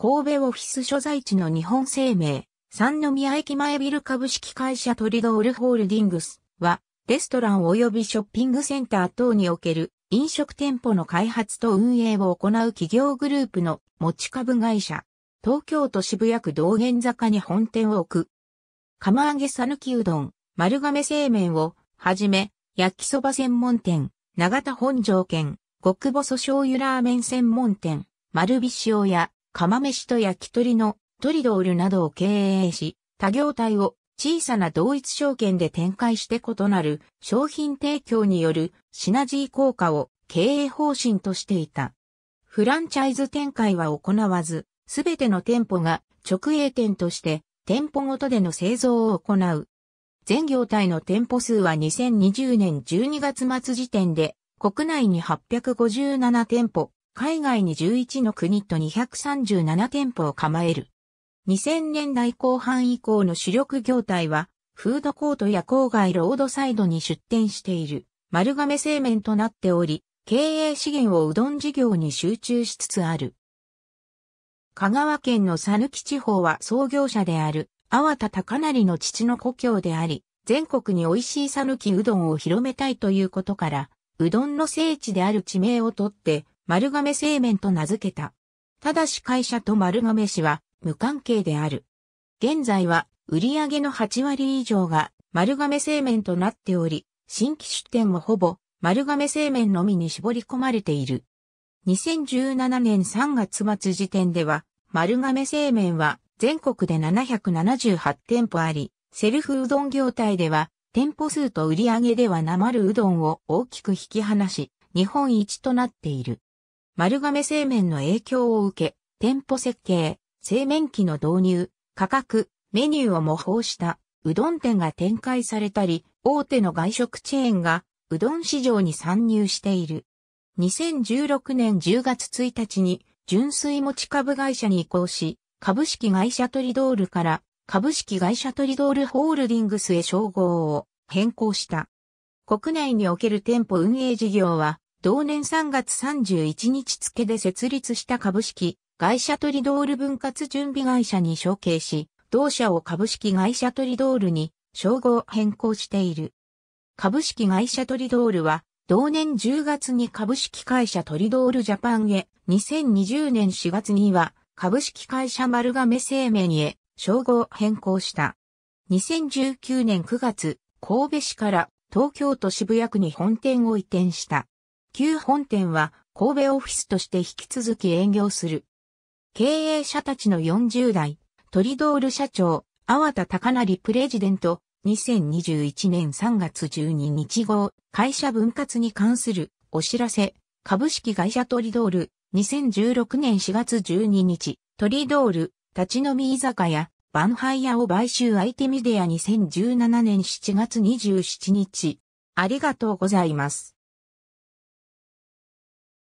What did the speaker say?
神戸オフィス所在地の日本生命、三宮駅前ビル株式会社トリドールホールディングスは、レストラン及びショッピングセンター等における飲食店舗の開発と運営を行う企業グループの持ち株会社。東京都渋谷区道玄坂に本店を置く。釜揚げ讃岐うどん、丸亀製麺をはじめ、焼きそば専門店、長田本城県、極細醤油ラーメン専門店、丸美塩屋、釜飯と焼き鳥のトリドールなどを経営し、他業態を小さな同一証券で展開して異なる商品提供によるシナジー効果を経営方針としていた。フランチャイズ展開は行わず、すべての店舗が直営店として店舗ごとでの製造を行う。全業態の店舗数は2020年12月末時点で国内に857店舗、海外に11の国と237店舗を構える。2000年代後半以降の主力業態は、フードコートや郊外ロードサイドに出店している丸亀製麺となっており、経営資源をうどん事業に集中しつつある。香川県の讃岐地方は創業者である、淡田高成の父の故郷であり、全国に美味しい讃岐うどんを広めたいということから、うどんの聖地である地名をとって、丸亀製麺と名付けた。ただし会社と丸亀市は無関係である。現在は売上の8割以上が丸亀製麺となっており、新規出店もほぼ丸亀製麺のみに絞り込まれている。2017年3月末時点では、丸亀製麺は全国で778店舗あり、セルフうどん業態では店舗数と売上ではなまるうどんを大きく引き離し、日本一となっている。丸亀製麺の影響を受け、店舗設計、製麺機の導入、価格、メニューを模倣したうどん店が展開されたり、大手の外食チェーンがうどん市場に参入している。2016年10月1日に純粋持ち株会社に移行し、株式会社トリドールから株式会社トリドールホールディングスへ称号を変更した。国内における店舗運営事業は同年3月31日付で設立した株式会社トリドール分割準備会社に承継し、同社を株式会社トリドールに称号変更している。株式会社トリドールは、同年10月に株式会社トリドールジャパンへ、2020年4月には株式会社丸亀製麺へ称号変更した。2019年9月、神戸市から東京都渋谷区に本店を移転した。旧本店は神戸オフィスとして引き続き営業する。経営者たちの40代、トリドール社長、淡田高成プレジデント、2021年3月12日号、会社分割に関するお知らせ、株式会社トリドール、2016年4月12日、トリドール、立ち飲み居酒屋、バンハイヤを買収相手メディア2017年7月27日。ありがとうございます。